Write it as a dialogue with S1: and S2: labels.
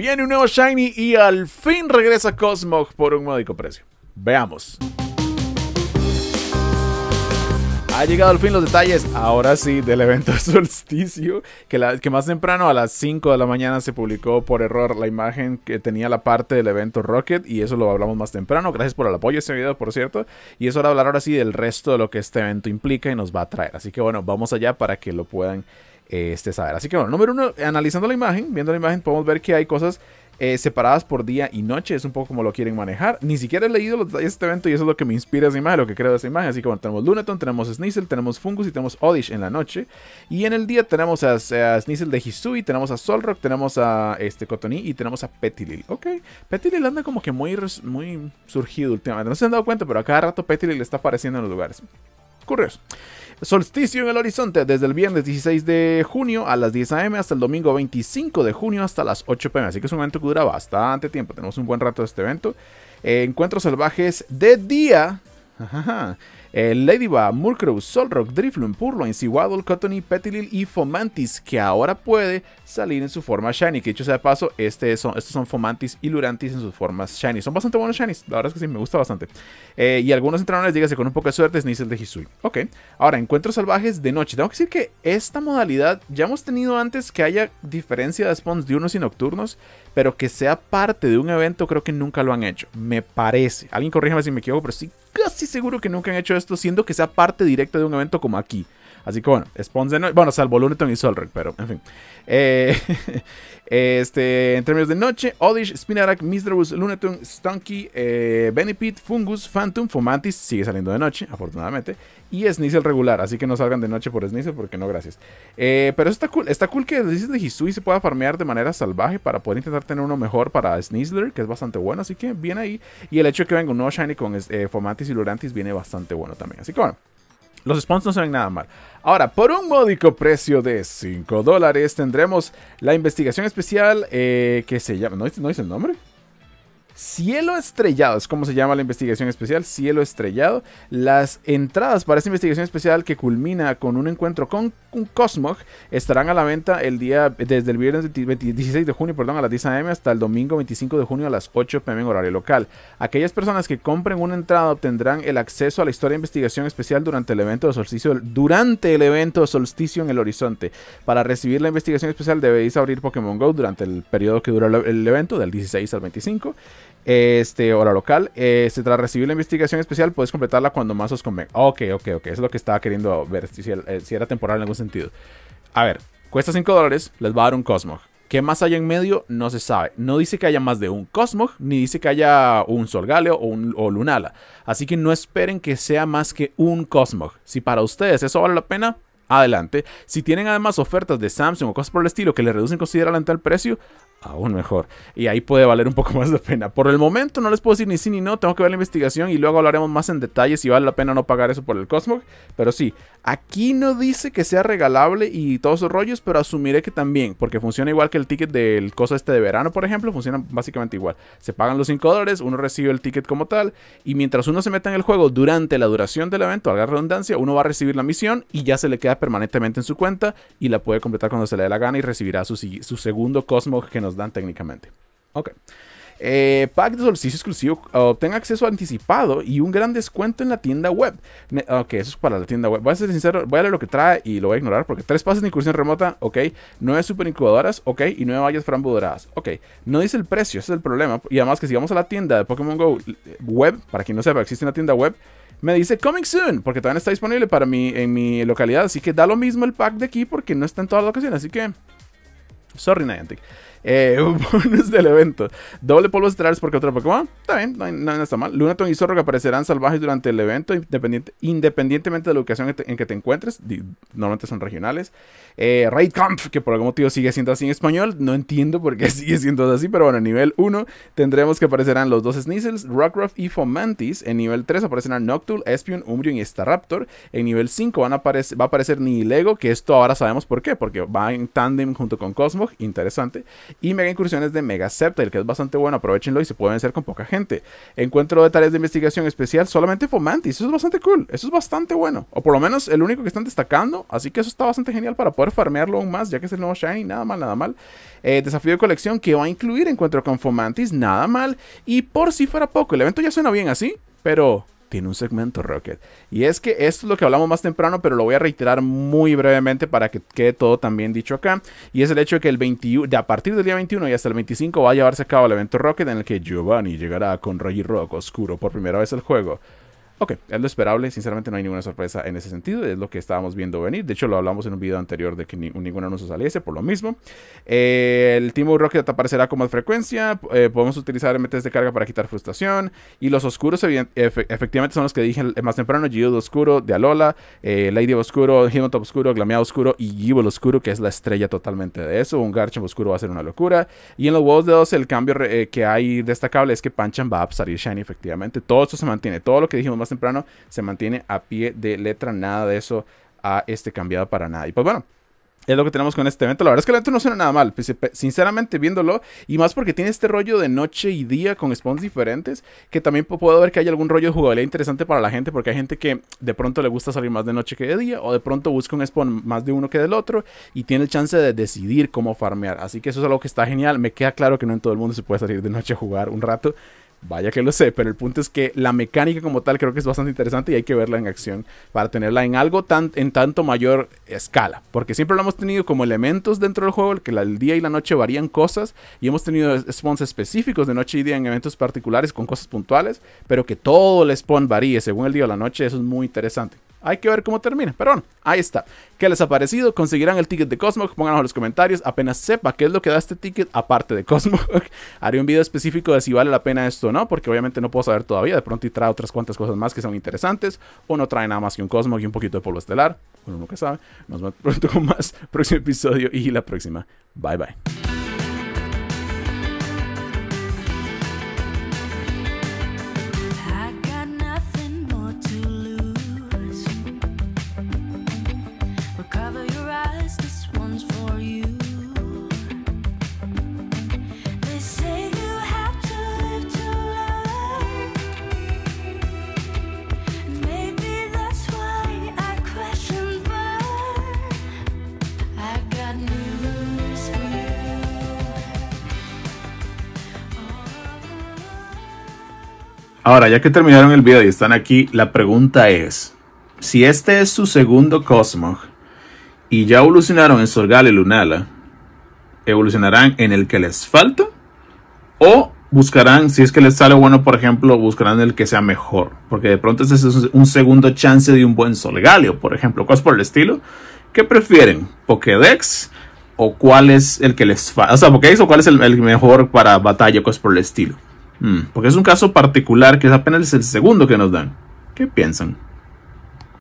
S1: Viene un nuevo Shiny y al fin regresa Cosmog por un módico precio. Veamos. Ha llegado al fin los detalles, ahora sí, del evento Solsticio, que, que más temprano a las 5 de la mañana se publicó por error la imagen que tenía la parte del evento Rocket, y eso lo hablamos más temprano, gracias por el apoyo a este video, por cierto, y es hora de hablar ahora sí del resto de lo que este evento implica y nos va a traer, así que bueno, vamos allá para que lo puedan eh, este saber. Así que bueno, número uno, analizando la imagen, viendo la imagen, podemos ver que hay cosas eh, separadas por día y noche, es un poco como lo quieren manejar. Ni siquiera he leído los detalles de este evento y eso es lo que me inspira esa imagen, lo que creo de esa imagen. Así que bueno, tenemos Lunaton, tenemos Sneasel, tenemos Fungus y tenemos Odish en la noche. Y en el día tenemos a, Sneasel de Hisui, tenemos a Solrock, tenemos a este Cotoní y tenemos a Petilil. Ok, Petilil anda como que muy, muy surgido últimamente. No se han dado cuenta, pero a cada rato Petilil está apareciendo en los lugares correos, Solsticio en el horizonte desde el viernes 16 de junio a las 10 a.m. hasta el domingo 25 de junio hasta las 8 p.m. Así que es un evento que dura bastante tiempo. Tenemos un buen rato de este evento. Eh, encuentros salvajes de día. Eh, Ladybug, Murkrow, Solrock, Drifloon, Purloin, Seawaddle, Cottony, Petilil y Fomantis, que ahora puede salir en su forma Shiny. Que dicho sea de paso, este son, estos son Fomantis y Lurantis en sus formas Shiny. Son bastante buenos Shinies, la verdad es que sí, me gusta bastante. Eh, y algunos entrenadores, dígase con un poco de suerte, es el de Hisui. Ok, ahora, encuentros salvajes de noche. Tengo que decir que esta modalidad ya hemos tenido antes que haya diferencia de spawns diurnos y nocturnos pero que sea parte de un evento creo que nunca lo han hecho, me parece. Alguien corríjame si me equivoco, pero sí casi seguro que nunca han hecho esto, siendo que sea parte directa de un evento como aquí. Así que bueno, Spawns de noche. Bueno, salvo Luneton y Solrock, pero en fin. Eh, este, en términos de noche, Oddish, Spinarak, Misdreavus, Luneton, Stunky, eh, Fungus, Phantom, Fomantis, sigue saliendo de noche, afortunadamente. Y Sneasel regular, así que no salgan de noche por Sneasel porque no, gracias. Eh, pero está cool. Está cool que el de Hisui se pueda farmear de manera salvaje para poder intentar tener uno mejor para Sneasler, que es bastante bueno, así que viene ahí. Y el hecho de que venga un nuevo Shiny con eh, Fomantis y Lurantis viene bastante bueno también. Así que bueno. Los spawns no se ven nada mal. Ahora, por un módico precio de 5 dólares tendremos la investigación especial eh, que se llama... ¿No, ¿No dice el nombre? Cielo Estrellado, es como se llama la investigación especial, Cielo Estrellado. Las entradas para esta investigación especial que culmina con un encuentro con, un Cosmog estarán a la venta el día desde el viernes 16 de junio, perdón, a las 10 a.m. hasta el domingo 25 de junio a las 8 p.m. en horario local. Aquellas personas que compren una entrada obtendrán el acceso a la historia de investigación especial durante el evento de solsticio durante el evento solsticio en el horizonte. Para recibir la investigación especial debéis abrir Pokémon Go durante el periodo que dura el evento del 16 al 25 este, hora local. Este, tras recibir la investigación especial, puedes completarla cuando más os convenga. Ok, ok, ok. Eso es lo que estaba queriendo ver. Si, eh, era, temporal en algún sentido. A ver, cuesta 5 dólares. Les va a dar un Cosmog. ¿Qué más hay en medio? No se sabe. No dice que haya más de un Cosmog, ni dice que haya un Solgaleo o un Lunala. Así que no esperen que sea más que un Cosmog. Si para ustedes eso vale la pena, adelante. Si tienen además ofertas de Samsung o cosas por el estilo que le reducen considerablemente el precio, Aún mejor. Y ahí puede valer un poco más la pena. Por el momento no les puedo decir ni sí ni no. Tengo que ver la investigación y luego hablaremos más en detalle si vale la pena no pagar eso por el Cosmog. Pero sí, aquí no dice que sea regalable y todos esos rollos, pero asumiré que también. Porque funciona igual que el ticket del cosa este de verano, por ejemplo. Funciona básicamente igual. Se pagan los 5 dólares, uno recibe el ticket como tal. Y mientras uno se meta en el juego durante la duración del evento, haga redundancia, uno va a recibir la misión y ya se le queda permanentemente en su cuenta. Y la puede completar cuando se le dé la gana y recibirá su, su segundo Cosmog que nos dan técnicamente. Ok. Eh, pack de solsticio exclusivo. Obtén acceso anticipado y un gran descuento en la tienda web. ok, eso es para la tienda web. Voy a ser sincero, voy a leer lo que trae y lo voy a ignorar porque tres pases de incursión remota, ok. Nueve super incubadoras, ok. Y nueve vallas frambudoradas, ok. No dice el precio, ese es el problema. Y además que si vamos a la tienda de Pokémon Go web, para quien no sepa, existe una tienda web. Me dice coming soon, porque también está disponible para mí en mi localidad. Así que da lo mismo el pack de aquí porque no está en todas las ocasiones. Así que Sorry, Niantic. Eh, bonus del evento. Doble polvo estelares porque otro Pokémon. Ah, está bien, no, está mal. Lunaton y Zorro que aparecerán salvajes durante el evento, independientemente de la ubicación en, que te encuentres. Normalmente son regionales. Eh, Raid que por algún motivo sigue siendo así en español. No entiendo por qué sigue siendo así, pero bueno, nivel 1 tendremos que aparecerán los dos Sneasels, Rockruff y Fomantis. En nivel 3 aparecerán Noctul, Espion, Umbreon y Staraptor. En nivel 5 van a va a aparecer Lego que esto ahora sabemos por qué, porque va en tandem junto con Cosmog. Interesante y mega incursiones de Mega el que es bastante bueno, aprovechenlo y se pueden hacer con poca gente. Encuentro de tareas de investigación especial solamente Fomantis, eso es bastante cool, eso es bastante bueno, o por lo menos el único que están destacando, así que eso está bastante genial para poder farmearlo aún más, ya que es el nuevo Shiny, nada mal, nada mal. Eh, desafío de colección que va a incluir encuentro con Fomantis, nada mal, y por si fuera poco, el evento ya suena bien así, pero tiene un segmento Rocket. Y es que esto es lo que hablamos más temprano, pero lo voy a reiterar muy brevemente para que quede todo también dicho acá. Y es el hecho de que el 21, de a partir del día 21 y hasta el 25 va a llevarse a cabo el evento Rocket en el que Giovanni llegará con Roger Rock Oscuro por primera vez al juego. Ok, es lo esperable, sinceramente no hay ninguna sorpresa en ese sentido, es lo que estábamos viendo venir, de hecho lo hablamos en un video anterior de que ni, nos anuncio saliese, por lo mismo. Eh, el Team Rocket aparecerá con más frecuencia, eh, podemos utilizar MTs de carga para quitar frustración, y los oscuros efectivamente son los que dije más temprano, Gyudo Oscuro de Alola, eh, Lady Oscuro, Himot Oscuro, Glameado Oscuro y Gible Oscuro, que es la estrella totalmente de eso, un Garchomp Oscuro va a ser una locura, y en los Wolves de dos el cambio eh, que hay destacable es que Panchan va a salir Shiny efectivamente, todo esto se mantiene, todo lo que dijimos más temprano se mantiene a pie de letra. Nada de eso a este cambiado para nada. Y pues bueno, es lo que tenemos con este evento. La verdad es que el evento no suena nada mal. Sinceramente, viéndolo. Y más porque tiene este rollo de noche y día con spawns diferentes. Que también puedo ver que hay algún rollo de jugabilidad interesante para la gente. Porque hay gente que de pronto le gusta salir más de noche que de día. O de pronto busca un spawn más de uno que del otro. Y tiene el chance de decidir cómo farmear. Así que eso es algo que está genial. Me queda claro que no en todo el mundo se puede salir de noche a jugar un rato. Vaya que lo sé, pero el punto es que la mecánica como tal creo que es bastante interesante y hay que verla en acción para tenerla en algo tan, en tanto mayor escala. Porque siempre lo hemos tenido como elementos dentro del juego, que el día y la noche varían cosas y hemos tenido spawns específicos de noche y día en eventos particulares con cosas puntuales, pero que todo el spawn varíe según el día o la noche, eso es muy interesante. Hay que ver cómo termina. Pero ahí está. ¿Qué les ha parecido? ¿Conseguirán el ticket de Cosmog? Pónganlo en los comentarios. Apenas sepa qué es lo que da este ticket, aparte de Cosmog. Haré un video específico de si vale la pena esto o no, porque obviamente no puedo saber todavía. De pronto y trae otras cuantas cosas más que son interesantes. O no trae nada más que un Cosmo y un poquito de polvo estelar. Uno nunca sabe. Nos vemos pronto con más próximo episodio y la próxima. Bye bye. Ahora, ya que terminaron el video y están aquí, la pregunta es, si este es su segundo Cosmog y ya evolucionaron en Sorgal y Lunala, ¿evolucionarán en el que les falta? ¿O buscarán, si es que les sale bueno, por ejemplo, buscarán el que sea mejor. Porque de pronto ese es un segundo chance de un buen Solgaleo, por ejemplo, cosas por el estilo. ¿Qué prefieren? ¿Pokedex? ¿O cuál es el que les falta? O sea, ¿Pokédex o cuál es el, mejor para batalla, cosas por el estilo? Hmm. porque es un caso particular que es apenas el segundo que nos dan. ¿Qué piensan?